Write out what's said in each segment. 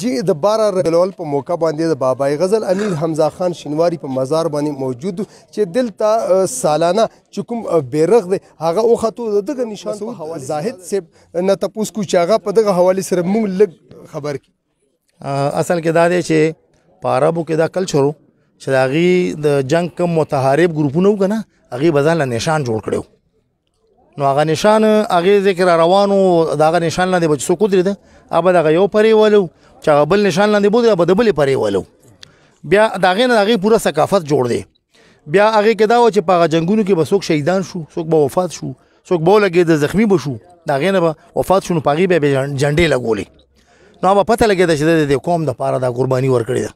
جی د بار ربلول په موقع باندې د بابای غزل امیر حمزه خان شینواری په مزار باندې موجود چې دلته سالانه چې کوم بیرغ دی هغه او خطو دغه نشان په حواله زاهد سیب نه تاسو کو چې هغه په دغه حواله سره موږ لګ خبر کی اصل کې دا دی چې په عربو کې دا کلچر چې دا غي د جنگ کم متحارب ګروپونه وګنه هغه بزاله نشان جوړ کړو نو هغه نشانه هغه ذکر روانو داغه نشان لاندې بچ سو قدرت اوبه دغه یو پرې ولو چې هغه بل نشان لاندې بوده به بل پرې ولو بیا داغه نه داغه پوره ثقافت جوړ دی بیا هغه کدا و چې په جنگونو کې به څوک شهیدان شو څوک به وفات شو څوک به لګي د زخمی بشو داغه نه به وفات شونه پاغي به جنډې لګولې نو به پته لګیدا چې د قوم د پاره د قرباني ورکړي دا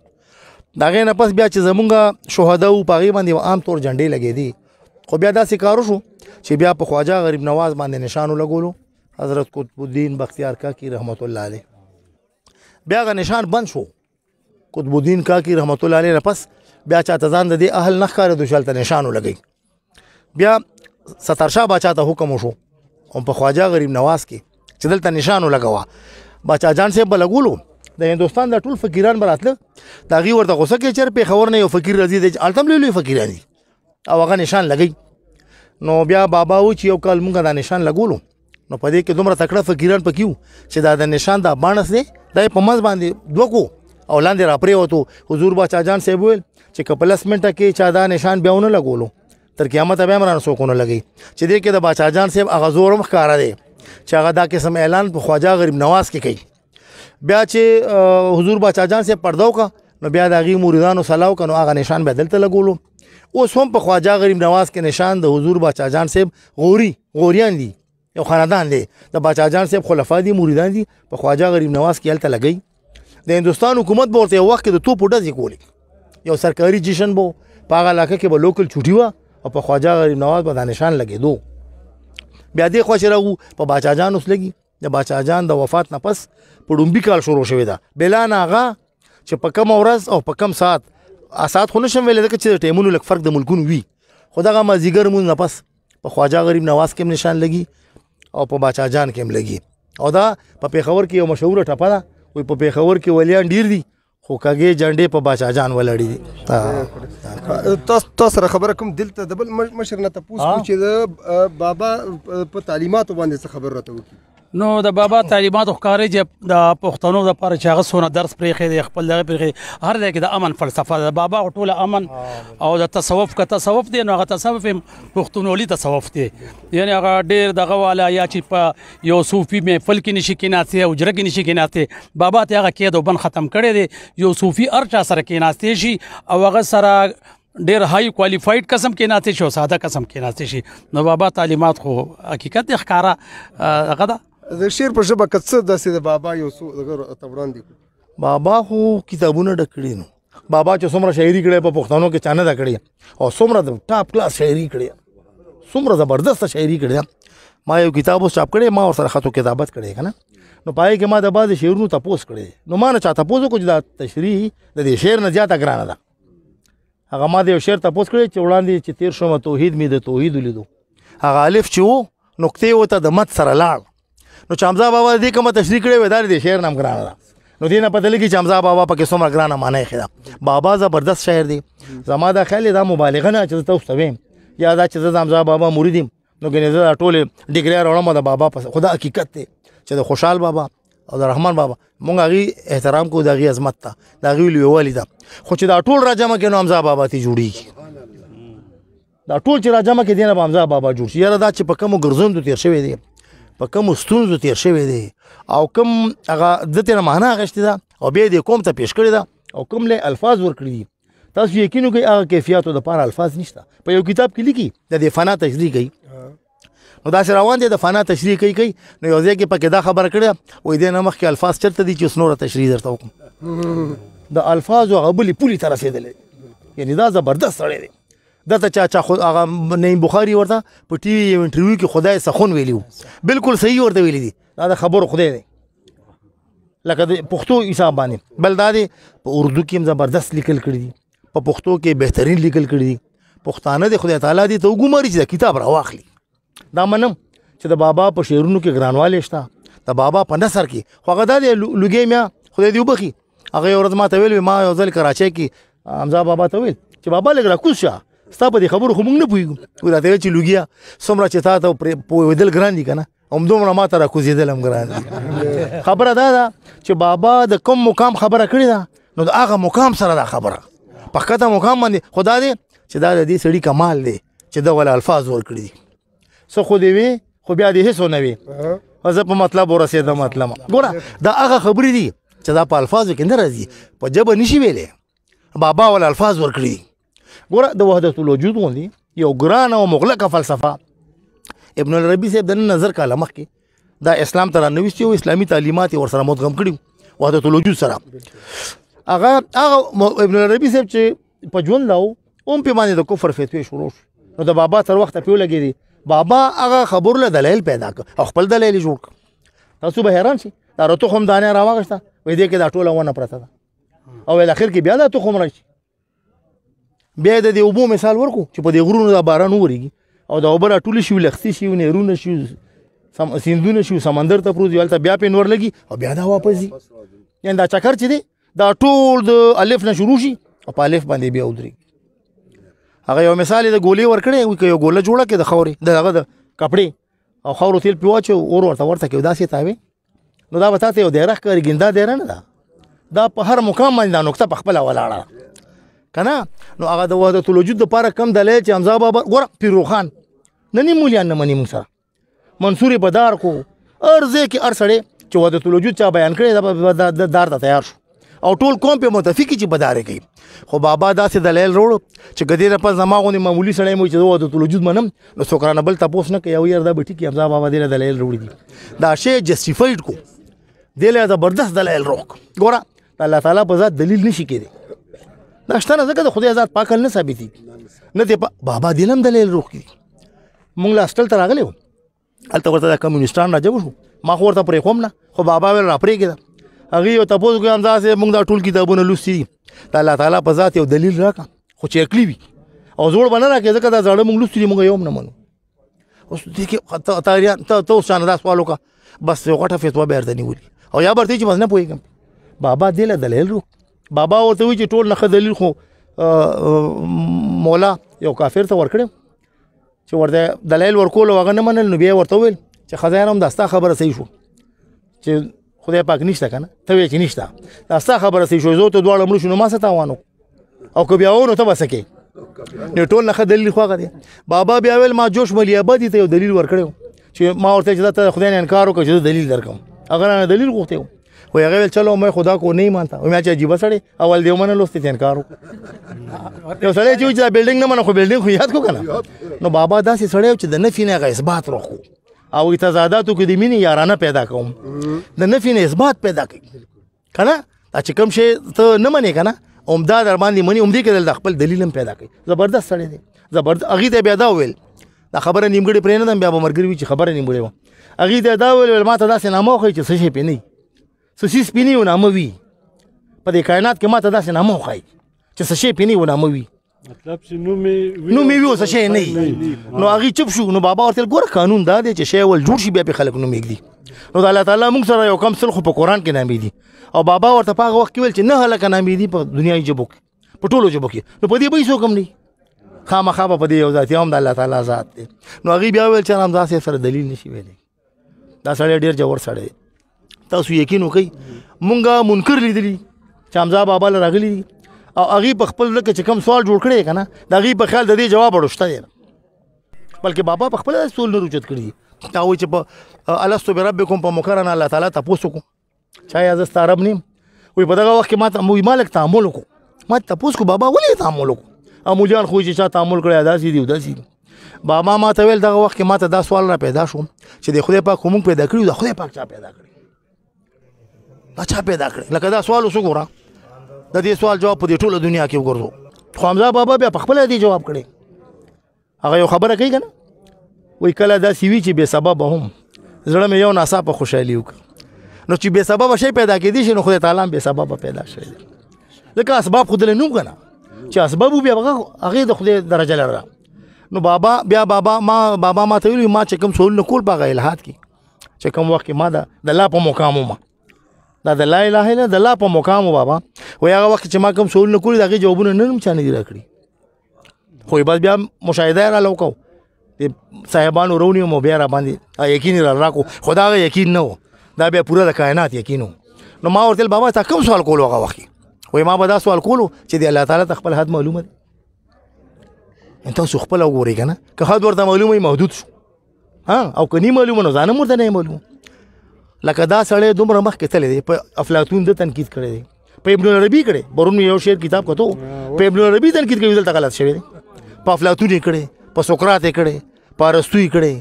داغه نه پس بیا چې زمونږ شهدا او پاغي باندې عام طور جنډې لګې دي خو بیا دا سکارو شو چې بیا په خواجه غریب نواز باندې نشانو لګولو حضرت قطب الدین بختیار کاکی رحمت الله علیه بیا غ نشان بند شو قطب الدین کاکی رحمت الله علیه پس بیا چاته ځان د دې اهل نه ښکار د شالته نشانو لګی بیا سترشاه بچا ته حکم وشو هم په خواجه غریب نواز کې چې دلته نشانو لګوا بچا جان صاحب بلګولو د هندستان د ټول فقیران براتله دا غي ورته غوسه کې چر په خبر نه یو فقیر راځي د التم لوی فقیران دي او هغه نشان لګی نو بیا بابا و چې یو کال مونږه دا نشان لګولو نو په دې کې دومره تکړه فقیران پکې وو چې دا د نشان دا باندې دی دا په مز باندې دوکو او لاندې را پرې وته حضور با چاجان صاحب ویل چې کپلس منټه کې چا دا نشان بیا ونه لګولو تر قیامت به عمران سوکونه لګي چې دې کې د باچا جان صاحب اغه زور مخکاره دی چې هغه دا قسم اعلان په خواجه غریب نواز کې کوي بیا چې حضور باچا جان صاحب پردو کا نو بیا د هغې مریدانو سلاو کنو هغه نشان بیا دلته لګولو اوس هم په خواجه غریب نواز کې نشان د حضور باچا جان صاحب غوري غوریان دي یو خاندان دی د باچا جان صاحب خلفا دي مریدان دي په خواجه غریب نواز کې هلته لګی د هندستان حکومت به ورته یو وخت کې د توپو ډزې کولې یو سرکاري جشن به په هغه علاقه کې به لوکل چوټي وه او په خواجه غریب نواز به دا نشان لګېدو بیا دې خوا چې راغو په باچا جان اوس لګي د باچا جان د وفات نه پس په ډومبي کال شروع شوې ده بلا ناغه چې په کم ورځ او په کم ساعت ساعت خو نشم ویلې ځکه چې ټیمونو لږ فرق د ملکونو وي خو دغه مازیګر مونږ نه پس په خواجه غریب نواز کې نشان لګي او په باچا جان کې لګي او دا په پیښور کې یو مشهور ټپه ده وي په پیښور کې ولیان ډیر دي خو کګې جنډې په باچا جان ولړې دي تاسو سره خبره کوم دلته د بل مشر نه تاسو چې بابا په تعلیمات باندې څه خبر راته وکړي نو د بابا تعلیمات ښکارې چې د پښتنو د پر چاغه سونه درس پرېخې د خپل دغه پرېخې هر ځای کې د امن فلسفه د بابا ټوله امن او د تصوف که تصوف دی نو هغه تصوف پښتونولي تصوف دی یعنی هغه ډیر دغه والا یا چې په یو صوفي محفل کې نشي کېناسته او جره کې نشي کېناسته بابا ته هغه کېد او بن ختم کړي دی یو صوفي ارچا سره کېناسته شي او هغه سره ډیر های کوالیفاید قسم کې ناتې شو ساده قسم کې ناتې شي نو بابا تعلیمات خو حقیقت ښکارا هغه ده د شعر په ژبه که څه داسې د بابا یو څو ته وړاندې کړو بابا خو کتابونه ډک کړي نو بابا چې څومره شاعري کړې په پښتنو کې چا نه ده کړې او څومره د ټاپ کلاس شاعري کړې څومره زبردسته شاعري کړې ما یو کتاب اوس چاپ کړی ما ورسره خطو کتابت کړې که نه نو پای کې ما د بعضې شعرونو تپوس کړی نو ما نه چا تپوس وکړو چې دا تشریح د دې شعر نه زیاته ګرانه ده هغه ما د یو شعر تپوس کړی چې وړاندې چې تیر شومه توحید مې د توحید ولیدو هغه الف چې و نقطې ورته د مت سره لاړ نو چامزا بابا دې کومه تشریح کړې وې دا دې شعر نام ګران ده نو دې نه پته لګي چې حمزه بابا پکې څومره ګرانه معنی خېدا بابا زبردست شاعر دی زما دا خیال دا مبالغه نه چې تاسو ته ویم یا دا چې زه حمزه بابا مرید یم نو ګنې زه ټوله ډیګری راوړم دا بابا پس خدا حقیقت دی چې د خوشحال بابا او د رحمان بابا مونږ هغه احترام کو دغه عظمت ته دغه لویوالي ده خو چې دا ټول راجمه کې نو حمزه بابا ته جوړیږي دا ټول چې راجمه کې دینه حمزه بابا جوړ شي یاره دا چې په کوم ګرځوندو تیر شوی دی په کوم ستونزو تیر شوی دی او کوم هغه د تیر معنا غشتي ده او به دې کوم ته پیش کړی ده او کوم له الفاظ ور کړی دي تاسو یقین کوئ هغه کیفیتو د پاره الفاظ نشته په یو کتاب کې لیکي د دې فنا تشریح کوي نو دا سره روان دي د فنا تشریح کوي کوي نو یو ځای کې پکې دا خبره کړه وې دې نه مخکې الفاظ چرته دي چې سنوره تشریح درته وکم د الفاظ غبلې پولی تر رسیدلې یعنی دا زبردست سړی دی دته چا چا خود هغه نعیم بخاری ورته په ټي وي یو انټرویو کې خدای سخون ویلی بالکل صحیح ورته ویلی دي دا خبر خدای دی لکه د پښتو حساب باندې بل دا دی په اردو کې هم زبردست لیکل کړی دي په پښتو کې بهترین لیکل کړی دي پښتانه د خدای تعالی دی ته وګماري چې کتاب راواخلي دا منم چې د بابا په شعرونو کې ګرانواله شته د بابا په نثر کې خو هغه د لګي میا خدای دی وبخي هغه ورځ ما ته ویل ما یو ځل کراچۍ کې حمزه بابا ته ویل چې بابا لګرا کوشا ستا په دې خبرو خو موږ نه پوهېږو وایي راته چې لوګیا څومره چې تا ته پوهېدل ګران دي که نه همدومره ما ته راکوزېدل هم ګران دي خبره دا ده چې بابا د کوم مقام خبره کړې ده نو د هغه مقام سره دا خبره په کته مقام باندې خدا دې چې دا د دې سړي کمال دی چې دا ولا الفاظ ورکړي دي څه خو دې وي خو بیا دې هیڅ ونه وي زه په مطلب ورسېدم مطلب ګوره دا هغه خبرې دي چې دا په الفاظو کې نه راځي په جبه نشي ویلې بابا ول الفاظ ورکړي ګوره د وحدت الوجود غوندې یو ګران او مغلقه فلسفه ابن العربي صاحب د نظر کاله مخکې دا اسلام ته رانویستی او اسلامي تعلیمات ور سره مدغم کړي وحدت الوجود سره هغه هغه ابن العربي صاحب چې په ژوند لاو هم په باندې د کفر فتوی شروع نو د بابا تر وخته پیو لګی دي بابا هغه خبر له دلیل پیدا کړ او خپل دلیل جوړ تاسو به حیران شئ دا رته هم دانه راوغښته وې دې کې دا ټوله ونه پرته ده او الاخر کې بیا دا تخم راشي بیا د دې اوبو مثال ورکو چې په دې غرونو دا باران وریږي او دا اوبه راټولې شي لختې شي نهرونه شي سم سیندونه شي سمندر ته پروت یالته بیا په نور لګي او بیا دا واپس دي یان دا چکر چې دی دا ټول د الف نه شروع شي او په الف باندې بیا ودري هغه یو مثال د ګولې ور کړې وي یو ګوله جوړه کې د خورې دغه د کپړې او خورو تیل پیواچو اور ورته ورته کې داسې تاوي نو دا به تاسو یو دیره ښکاري ګنده دیره نه ده دا په هر مقام باندې دا نقطه په خپل ولاړه کنه نو هغه د وحدت الوجود لپاره کم دلیل چې حمزه بابا ګور پیرو خان ننی مولیان نه منی موږ سره منصور بدار کو ارزه کې ارسړې چې وحدت الوجود چا بیان کړی د دار ته تیار شو او ټول قوم په متفقی چې بدارې کوي خو بابا داسې دلیل وروړ چې ګدیر په زما غونې معمولی سړی مو چې د وحدت الوجود منم نو سوکرانه بل تاسو نه کوي او یار دا بټی کې حمزه بابا دې دلیل وروړ دي دا شی جسټیفایډ کو دله زبردست دلیل روک ګوره الله تعالی په ذات دلیل نشي کېدی دا شته نه ځکه د خدای ذات پاکل نه ثابتي نه دی بابا دلم دلیل روخ کی مونږ لا استل تر راغلی هلته ورته د کمونیستان راځو شو ما خو ورته پرې کوم نه خو بابا ول را پرې کېده هغه یو تاسو کوم ځاسه مونږ دا ټول کتابونه لوستي دا الله تعالی په ذات یو دلیل راکا خو چې اکلی وي او زوړ بنه راکې ځکه دا زړه مونږ لوستي مونږ یوم نه منو اوس دې کې ته ته ته شان دا سوال وکا بس یو غټه فتوا بیرته نیولې او یا برته چې مزنه پويګم بابا دې له دلیل روخ بابا ورته وی چې ټول نخ دلیل خو مولا یو کافر ته ورکړم چې ورته دلایل ورکول وغه نه منل نو بیا ورته ویل چې خدای هم داستا خبره صحیح شو چې خدای پاک نشته کنه ته وی چې نشته داستا خبره صحیح شو زه ته دواړه مړ شو نو ما څه تاوانو او که بیا ونه ته بسکه نو ټول نخ دلیل خو غدي بابا بیا ویل ما جوش ملي آبادی ته یو دلیل ورکړم چې ما ورته چې دا خدای نه انکار وکړ چې دلیل درکم اگر نه دلیل غوښته خو هغه ویل چلو مې خدا کو نه مانتا مې چې عجیب سړی اول دیو منه لوستي تین کارو یو سړی چې دا بلډینګ نه منه خو بلډینګ خو یاد کو کنه نو بابا داسې سړی چې د نفي نه غي اثبات راخو او تضاداتو کې د مینې یارانه پیدا کوم د نفي نه اثبات پیدا کوي کنه چې کوم شی ته نه منې کنه عمدہ در باندې منی عمدې کې د خپل دلیل هم پیدا کوي زبردست سړی دی زبردست اغي ته بیا دا ویل دا خبره نیمګړې پرې نه دم بیا به مرګري وي چې خبره نیمګړې و اغي دا دا ویل ما ته داسې نامو خو چې څه شي پې نه سسیس پینی و نامه وي په دې کائنات کې ماته داسې نامه وښایي چې څه شی پینی و نامه وي مطلب چې نو می نو می وو څه شی نه نو هغه چپ شو نو بابا ورته ګور قانون دا دی چې شی ول جوړ شي بیا په خلک نو میګدي نو الله تعالی موږ سره یو کم سل خو په قران کې نامې دي او بابا ورته په وخت کې ویل چې نه هلکه نامې دي په دنیاي جبو کې په ټولو جبو کې نو په دې به هیڅ حکم نه خامخا په دې یو ذاتي هم د الله تعالی ذات دی نو هغه بیا ویل چې رمضان سره دلیل نشي ویلي دا سړی ډیر جوړ سړی تاسو یقین وکړئ مونږه منکر لیدلی چامزا بابا لراغلی او هغه په خپل لکه چې کم سوال جوړ کړي کنه دا هغه په خیال د دې جواب ورشته دی بلکې بابا په خپل اصول نه روجت کړي دا وایي چې په الستو بربکم په مکرنا الله تعالی تاسو کو چا یې زست عرب نیم وي په دغه وخت کې ماته مو مالک تعامل کو ما تاسو کو بابا ولې تعامل کو امو جان خو چې چا تعامل کړی داسې دی داسې دی بابا ما ته ویل دغه وخت کې ما ته دا سوال را پیدا شو چې د خدای پاک موږ پیدا کړیو د خدای پاک چا پیدا کړی دا چا پیدا کړی لکه دا سوال اوس وګوره د دې سوال جواب په دې ټوله دنیا کې وګورځو خو حمزه بابا بیا په خپل دې جواب کړي هغه یو خبره کوي کنه وای کله دا سیوی چې به سبب هم زړه مې یو ناڅاپه خوشحالي وکړه نو چې به سبب شي پیدا کېدی شي نو خدای تعالی به سبب پیدا شي لکه اسباب خود له نوم کنه چې اسباب بیا هغه د خدای درجه لره نو بابا بیا بابا ما بابا ما ته ویل ما چې کوم سوال نه کول باغ الہات کې چې کوم وخت ما دا د لا په مقام ما دا د لا اله الا د لا په مقام بابا و هغه وخت چې ما کوم سوال نه کړی دغه جوابونه نن هم چانه دی راکړي خو بس بیا مشاهده را لوکاو د صاحبانو رونی مو بیا را باندې یقین را راکو خدا غ یقین نه دا بیا پوره د کائنات یقین نو ما ورته بابا تا کوم سوال کول هغه وخت وای ما به دا سوال کولو چې دی الله تعالی خپل حد معلومه دی تاسو خپل وګورئ کنه که حد ورته معلومه محدود شو ها او کني معلومه نه ځانم ورته نه معلومه لکه دا سړی دومره مخ کې تللی دی په افلاطون د تنقید کړی دی په ابن عربي کړي برون یو شعر کتاب کتو په ابن عربي تنقید کوي دلته غلط شوی دی په افلاطون یې کړي په سقراط یې کړي په ارسطو یې کړي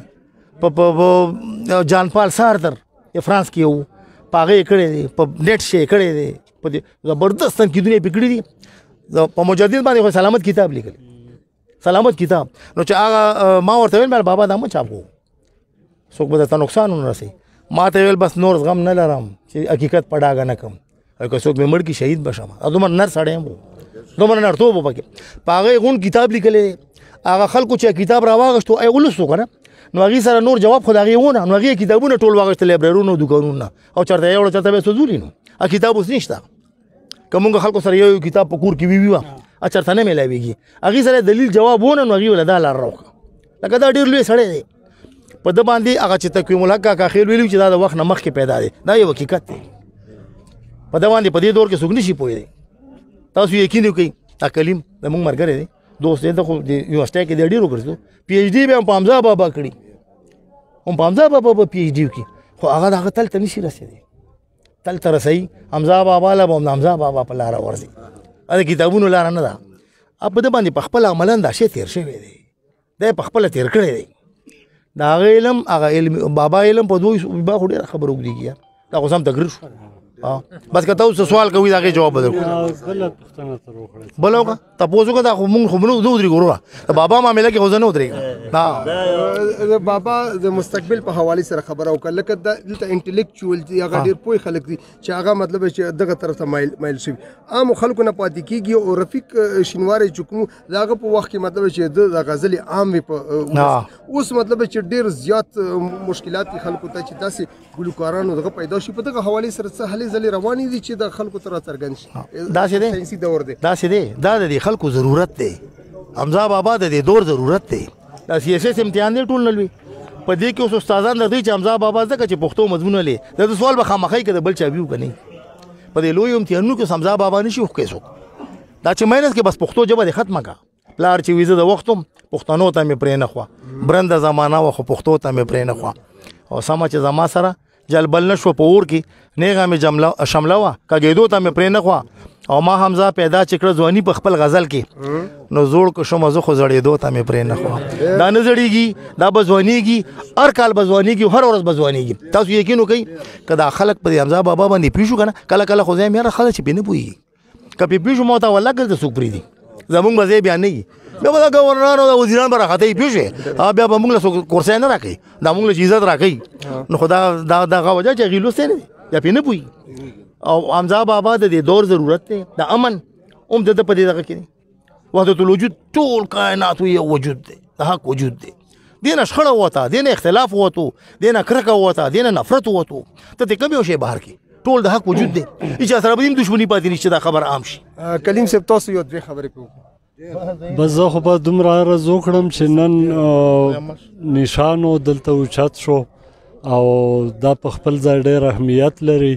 په جان پال سارتر فرانس کې یو پاغه یې کړي دی په نیټ شي کړي دی په زبردست تنقیدونه پکړي دي په مجدد باندې خو سلامت کتاب لیکلی سلامت کتاب نو چې هغه ما ورته ویل بابا دا مو چاپ کو څوک به تاسو نقصان ونه رسي ما ته ویل بس نور غم نه لرم چې حقیقت په ډاګه نه کم او که څوک مې مړ کی شهید بشم دومره نر سړی یم دومره نرتوب پکې په هغه غون کتاب لیکلې هغه خلکو چې کتاب راواغشتو ای ولسو کنه نو هغه سره نور جواب خدای ونه نو هغه کتابونه ټول واغشت لایبررونو دکانونو او چرته یو چرته به سوزولی نو ا کتاب اوس نشته کومه خلکو سره یو کتاب په کور کې وی وی ا چرته نه ملایويږي هغه سره دلیل جواب ونه نو هغه ولدا لار روخ لکه دا ډیر لوی سړی دی په د باندې هغه چې تقویم الحق کا خیل ویلو چې دا د وخت نمخ کې پیدا دی دا یو حقیقت دی په د باندې په دې دور کې څوک نشي پوهېدی تاسو یقین وکړئ دا کلیم زموږ ملګری دی دوست دی د خو د یونیورسټۍ کې د ډېرو ګرځېدو پی ایچ ډي به هم په حمزه بابا کړي هم په حمزه بابا به پی ایچ ډي وکړي خو هغه د هغه تل ته نشي رسېدی تل ته رسوي حمزه بابا له به هم د حمزه بابا په لاره ورځي د کتابونو لاره نه ده په ده باندې په خپل عملاً دا شی تېر شوی دی دا یې په خپله تېر کړی دی دا علم هغه علم بابا علم په دوی با خو ډېر خبر وګړي دا خو سم تقریر شو بس که تاسو سوال کوي دا غي جواب ورکړو بل پښتنه تر وخړه بل وګه تاسو کو دا مونږ خو مونږ دوه درې ګورو بابا معاملې کې غوځنه ودرې دا بابا د مستقبل په حواله سره خبره وکړه لکه د انټلیکچوال دی هغه ډیر پوي خلک دي چې هغه مطلب چې دغه طرف ته مایل مایل شي عام خلکو نه پاتې کیږي او رفیق شینوارې چکمو داغه په وخت کې مطلب چې د غزل عام په اوس مطلب چې ډیر زیات مشکلات خلکو ته چې داسې ګلوکارانو دغه پیدا شي په دغه حواله سره څه حل ډېرې ځلې روانې دي چې د خلکو تر څرګند شي دا څه دی ساينسي دور دی دا څه دی دا د خلکو ضرورت دی حمزه بابا د دې دور ضرورت دی دا سیاسي امتحان دی ټول نلوي په دې کې اوس استادان د دې چې حمزه بابا ځکه چې پښتو مضمون لې دا سوال به خامخې کې د بل چا ویو کني په دې لوی امتحانونو کې حمزه بابا نشي خو کې څوک دا چې مینس کې بس پښتو جبه د ختمه کا لار چې ویزه د وختم پښتنو ته مې پرې نه خو برند زمانہ وخو پښتو ته مې پرې نه خو او سم چې زما سره جلبل نشو په اور کې نیغه مې جمله شمله وا کګېدو ته مې پرې نه خوا او ما حمزه پیدا چکړه ځواني په خپل غزل کې نو زوړ کو شم زه خو زړېدو ته مې پرې نه خوا دا نه زړېږي دا بزوانیږي هر کال بزوانیږي هر ورځ بزوانیږي تاسو یقین وکئ کدا خلک په حمزه بابا باندې پیښو کنه کله کله خو ځای مې را خلک چې پینې پوي کپی پیښو مو ته ولا ګرځي سوک پری دي زمونږ مزه بیان نه بیا به دا ګورنران او وزیران به راخته پیښ شي بیا به موږ له کورسې نه راکړي دا موږ له عزت راکړي نو خدا دا دا غوجه چې غیلو سره یا پینې پوي او امزا بابا د دې دور ضرورت دی د امن اوم د په دې دغه کې وحدت الوجود ټول کائنات یو وجود دی د حق وجود دی دینه شخړه وته دینه اختلاف وته دینه کرکه وته دینه نفرت وته ته کوم یو شی بهر کې ټول د حق وجود دی چې سره به دښمنی پاتې نشته دا خبر عام شي کلیم صاحب تاسو یو دوه خبرې کوو بس زه خو به دومره عرض وکړم چې نن نشانو دلته اوچت شو او دا په خپل ځای ډېر اهمیت لري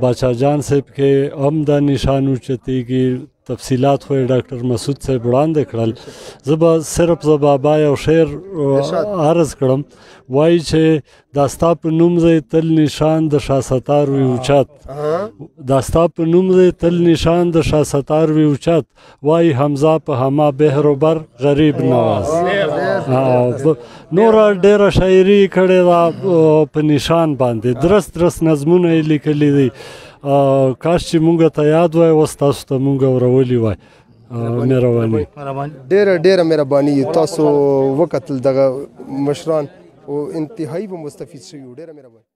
باچا جان صاحب کې هم دا نشان اوچتېږي تفصيلات خو ډاکټر مسعود صاحب وړاندې کړل زبا صرف زبابا یو شعر عرض کړم وایي چې داستا په نوم زې تل نشان د شاستار وی اوچات داستا په نوم زې تل نشان د شاستار وی اوچات وایي حمزه په هما بهروبر غریب نواز نور ډېر شاعري کړې ده په نشان باندې درست درست نظمونه لیکلي دي کاش چې مونږ ته یاد وای و تاسو ته مونږ ورولي وای مهرباني ډیره ډیره مهرباني تاسو وکتل دغه مشران او انتهایی به مستفید شوی ډیره مهرباني